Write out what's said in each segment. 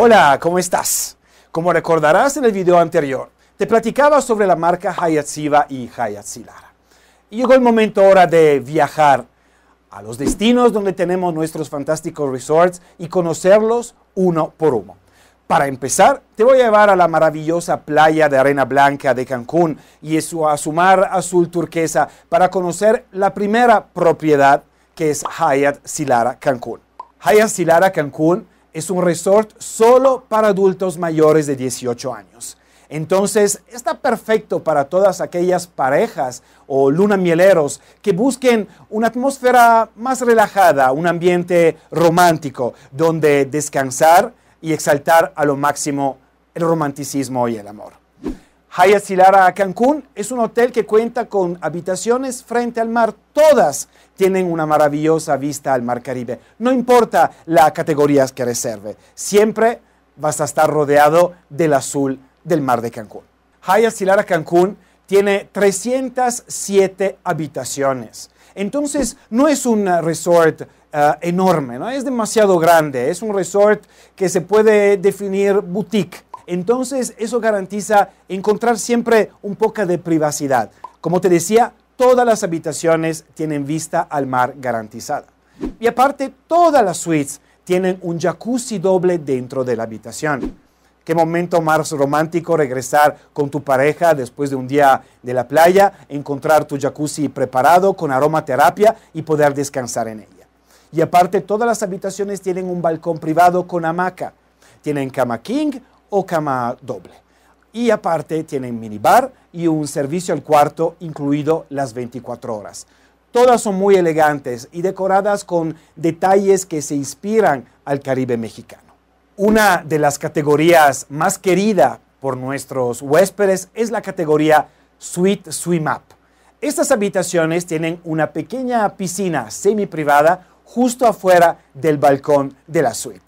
Hola, ¿cómo estás? Como recordarás en el video anterior, te platicaba sobre la marca Siva y silara Y llegó el momento ahora de viajar a los destinos donde tenemos nuestros fantásticos resorts y conocerlos uno por uno. Para empezar, te voy a llevar a la maravillosa playa de arena blanca de Cancún y a su mar azul turquesa para conocer la primera propiedad que es Hyatt Silara Cancún. Hyatt Silara Cancún es un resort solo para adultos mayores de 18 años. Entonces, está perfecto para todas aquellas parejas o luna mieleros que busquen una atmósfera más relajada, un ambiente romántico, donde descansar y exaltar a lo máximo el romanticismo y el amor. Hyatt Zilara Cancún es un hotel que cuenta con habitaciones frente al mar. Todas tienen una maravillosa vista al mar Caribe. No importa la categoría que reserve, siempre vas a estar rodeado del azul del mar de Cancún. Hyatt Zilara Cancún tiene 307 habitaciones. Entonces, no es un eh, resort eh, enorme, ¿no? es demasiado grande. Es un resort que se puede definir boutique entonces eso garantiza encontrar siempre un poco de privacidad. Como te decía, todas las habitaciones tienen vista al mar garantizada. Y aparte, todas las suites tienen un jacuzzi doble dentro de la habitación. Qué momento más romántico regresar con tu pareja después de un día de la playa, encontrar tu jacuzzi preparado con aromaterapia y poder descansar en ella. Y aparte, todas las habitaciones tienen un balcón privado con hamaca. Tienen cama king o cama doble. Y aparte tienen minibar y un servicio al cuarto incluido las 24 horas. Todas son muy elegantes y decoradas con detalles que se inspiran al Caribe mexicano. Una de las categorías más querida por nuestros huéspedes es la categoría Suite Swim Up. Estas habitaciones tienen una pequeña piscina semi privada justo afuera del balcón de la suite.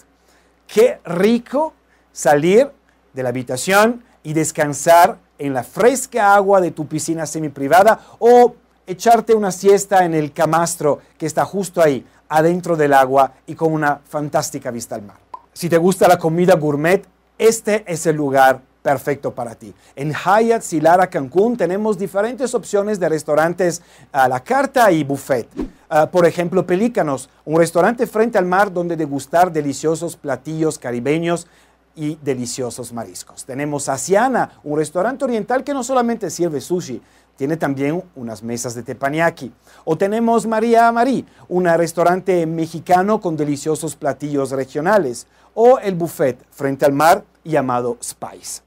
Qué rico salir de la habitación y descansar en la fresca agua de tu piscina semiprivada o echarte una siesta en el camastro que está justo ahí, adentro del agua y con una fantástica vista al mar. Si te gusta la comida gourmet, este es el lugar perfecto para ti. En Hyatt Silara Cancún tenemos diferentes opciones de restaurantes a ah, la carta y buffet. Ah, por ejemplo, Pelícanos, un restaurante frente al mar donde degustar deliciosos platillos caribeños y deliciosos mariscos. Tenemos Asiana, un restaurante oriental que no solamente sirve sushi, tiene también unas mesas de teppanyaki. O tenemos María Amarí, un restaurante mexicano con deliciosos platillos regionales. O el buffet frente al mar llamado Spice.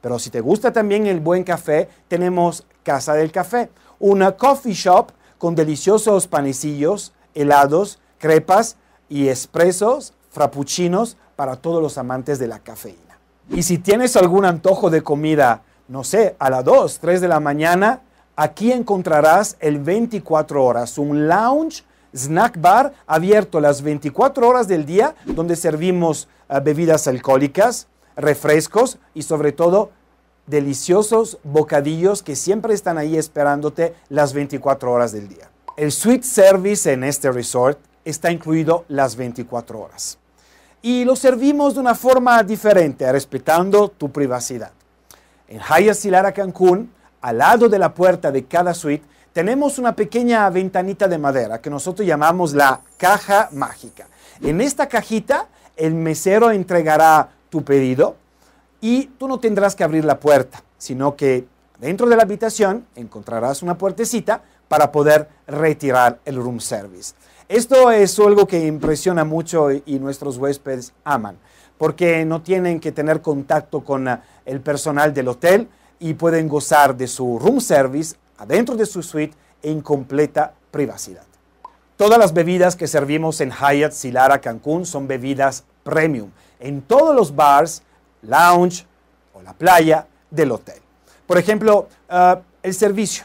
Pero si te gusta también el buen café, tenemos Casa del Café, una coffee shop con deliciosos panecillos, helados, crepas y espresos, frappuccinos, para todos los amantes de la cafeína. Y si tienes algún antojo de comida, no sé, a las 2, 3 de la mañana, aquí encontrarás el 24 horas, un lounge snack bar abierto las 24 horas del día donde servimos eh, bebidas alcohólicas, refrescos y sobre todo deliciosos bocadillos que siempre están ahí esperándote las 24 horas del día. El suite service en este resort está incluido las 24 horas y lo servimos de una forma diferente, respetando tu privacidad. En Hyatt Silara Cancún, al lado de la puerta de cada suite, tenemos una pequeña ventanita de madera que nosotros llamamos la caja mágica. En esta cajita, el mesero entregará tu pedido y tú no tendrás que abrir la puerta, sino que dentro de la habitación encontrarás una puertecita para poder retirar el room service. Esto es algo que impresiona mucho y nuestros huéspedes aman, porque no tienen que tener contacto con ah, el personal del hotel y pueden gozar de su room service adentro de su suite en completa privacidad. Todas las bebidas que servimos en Hyatt Silara Cancún son bebidas premium en todos los bars, lounge o la playa del hotel. Por ejemplo, ah, el servicio.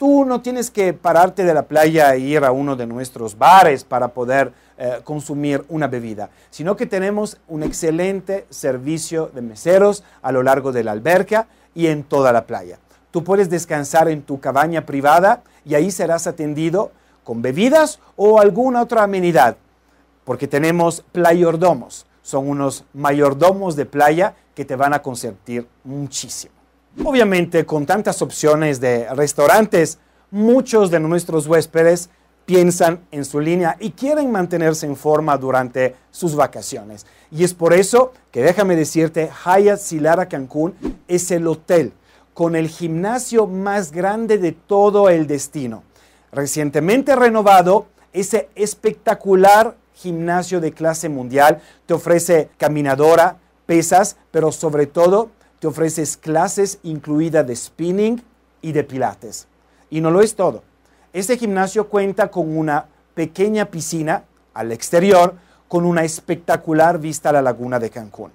Tú no tienes que pararte de la playa e ir a uno de nuestros bares para poder eh, consumir una bebida, sino que tenemos un excelente servicio de meseros a lo largo de la alberca y en toda la playa. Tú puedes descansar en tu cabaña privada y ahí serás atendido con bebidas o alguna otra amenidad, porque tenemos playordomos, son unos mayordomos de playa que te van a consentir muchísimo. Obviamente, con tantas opciones de restaurantes, muchos de nuestros huéspedes piensan en su línea y quieren mantenerse en forma durante sus vacaciones. Y es por eso que déjame decirte, Hyatt Silara Cancún es el hotel con el gimnasio más grande de todo el destino. Recientemente renovado, ese espectacular gimnasio de clase mundial te ofrece caminadora, pesas, pero sobre todo te ofreces clases incluidas de spinning y de pilates. Y no lo es todo. Este gimnasio cuenta con una pequeña piscina al exterior con una espectacular vista a la laguna de Cancún.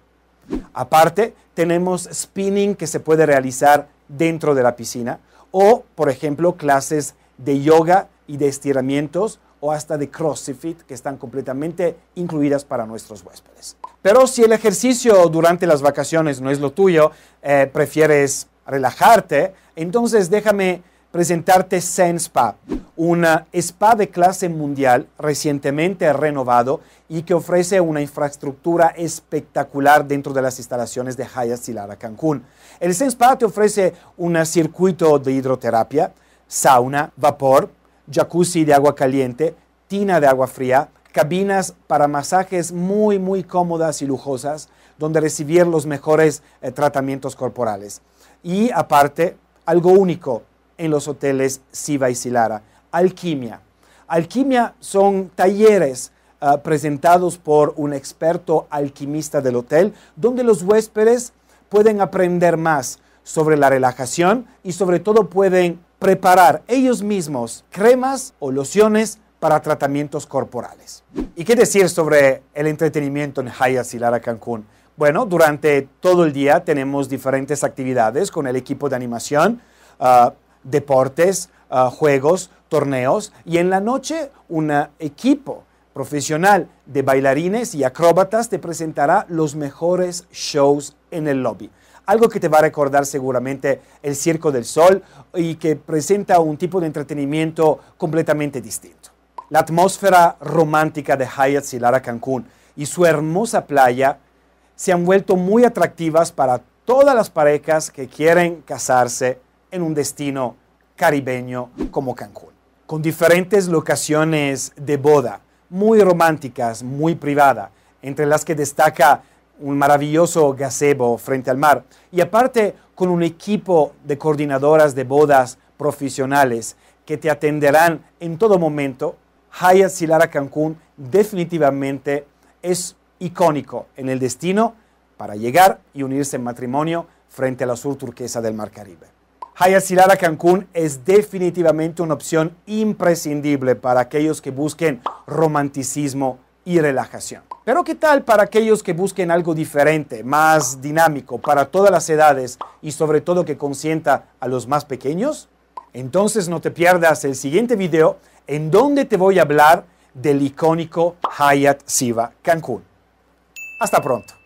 Aparte, tenemos spinning que se puede realizar dentro de la piscina o, por ejemplo, clases de yoga y de estiramientos o hasta de CrossFit que están completamente incluidas para nuestros huéspedes. Pero si el ejercicio durante las vacaciones no es lo tuyo, eh, prefieres relajarte, entonces déjame presentarte Sense Spa, un spa de clase mundial recientemente renovado y que ofrece una infraestructura espectacular dentro de las instalaciones de Hyatt Zilara Cancún. El Sense Spa te ofrece un circuito de hidroterapia, sauna, vapor, jacuzzi de agua caliente, tina de agua fría, cabinas para masajes muy, muy cómodas y lujosas, donde recibir los mejores eh, tratamientos corporales. Y aparte, algo único en los hoteles Siva y Silara, alquimia. Alquimia son talleres ah, presentados por un experto alquimista del hotel, donde los huéspedes pueden aprender más sobre la relajación y sobre todo pueden preparar ellos mismos cremas o lociones para tratamientos corporales. ¿Y qué decir sobre el entretenimiento en Hyatt Lara Cancún? Bueno, durante todo el día tenemos diferentes actividades con el equipo de animación, ah, deportes, ah, juegos, torneos y en la noche un equipo profesional de bailarines y acróbatas te presentará los mejores shows en el lobby algo que te va a recordar seguramente el Circo del Sol y que presenta un tipo de entretenimiento completamente distinto. La atmósfera romántica de Hyatt Silara Cancún y su hermosa playa se han vuelto muy atractivas para todas las parejas que quieren casarse en un destino caribeño como Cancún, con diferentes locaciones de boda, muy románticas, muy privadas, entre las que destaca un maravilloso gazebo frente al mar. Y aparte, con un equipo de coordinadoras de bodas profesionales que te atenderán en todo momento, Hyatt Silara Cancún definitivamente es icónico en el destino para llegar y unirse en matrimonio frente a la sur turquesa del Mar Caribe. Hyatt Silara Cancún es definitivamente una opción imprescindible para aquellos que busquen romanticismo y relajación. Pero ¿qué tal para aquellos que busquen algo diferente, más dinámico, para todas las edades y sobre todo que consienta a los más pequeños? Entonces no te pierdas el siguiente video en donde te voy a hablar del icónico Hyatt Siva Cancún. Hasta pronto.